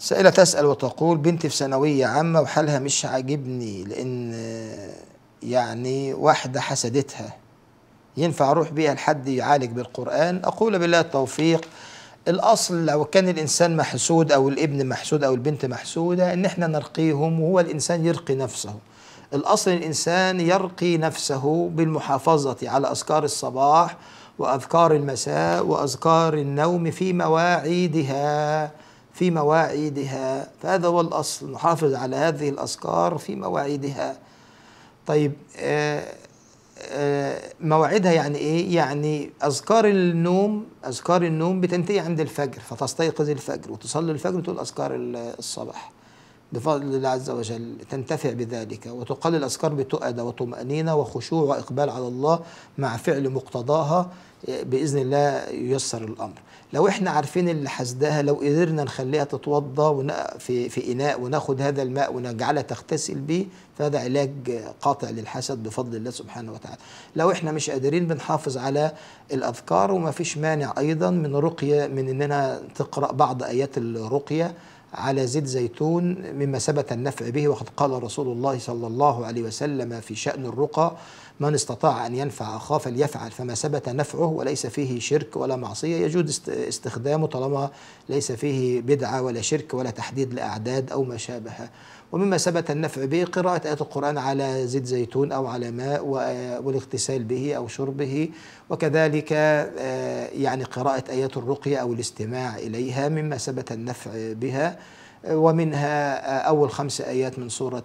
سائلة تسأل وتقول بنتي في ثانوية عامة وحالها مش عاجبني لأن يعني واحدة حسدتها ينفع أروح بيها لحد يعالج بالقرآن أقول بالله التوفيق الأصل لو كان الإنسان محسود أو الابن محسود أو البنت محسودة إن إحنا نرقيهم وهو الإنسان يرقي نفسه الأصل الإنسان يرقي نفسه بالمحافظة على أذكار الصباح وأذكار المساء وأذكار النوم في مواعيدها في مواعيدها فهذا هو الأصل نحافظ على هذه الأذكار في مواعيدها طيب آه، آه، مواعيدها يعني إيه؟ يعني أذكار النوم أذكار النوم بتنتهي عند الفجر فتستيقظ الفجر وتصلي الفجر وتقول أذكار الصباح بفضل الله عز وجل تنتفع بذلك وتقلل الأذكار بتؤدة وطمأنينة وخشوع وإقبال على الله مع فعل مقتضاها بإذن الله ييسر الأمر لو احنا عارفين اللي حزدها لو قدرنا نخليها تتوضى في, في إناء وناخد هذا الماء ونجعلها تغتسل به فهذا علاج قاطع للحسد بفضل الله سبحانه وتعالى لو احنا مش قادرين بنحافظ على الأذكار وما فيش مانع أيضا من رقية من إننا تقرأ بعض آيات الرقية على زيت زيتون مما ثبت النفع به وقد قال رسول الله صلى الله عليه وسلم في شأن الرقى من استطاع أن ينفع أخاه فليفعل فما ثبت نفعه وليس فيه شرك ولا معصية يجوز استخدامه طالما ليس فيه بدعة ولا شرك ولا تحديد لأعداد أو ما شابه ومما ثبت النفع به قراءة آيات القرآن على زيت زيتون أو على ماء والاغتسال به أو شربه وكذلك آه، يعني قراءة آيات الرقية أو الاستماع إليها مما ثبت النفع بها ومنها آه، أول خمس آيات من سورة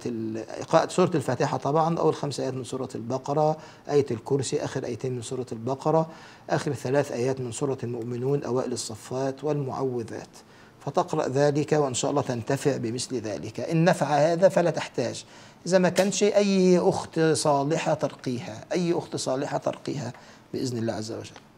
سورة الفاتحة طبعا أول خمس آيات من سورة البقرة آية الكرسي آخر آيتين من سورة البقرة آخر ثلاث آيات من سورة المؤمنون أوائل الصفات والمعوذات فتقرأ ذلك وإن شاء الله تنتفع بمثل ذلك إن نفع هذا فلا تحتاج إذا ما كانش أي أخت صالحة ترقيها أي أخت صالحة ترقيها بإذن الله عز وجل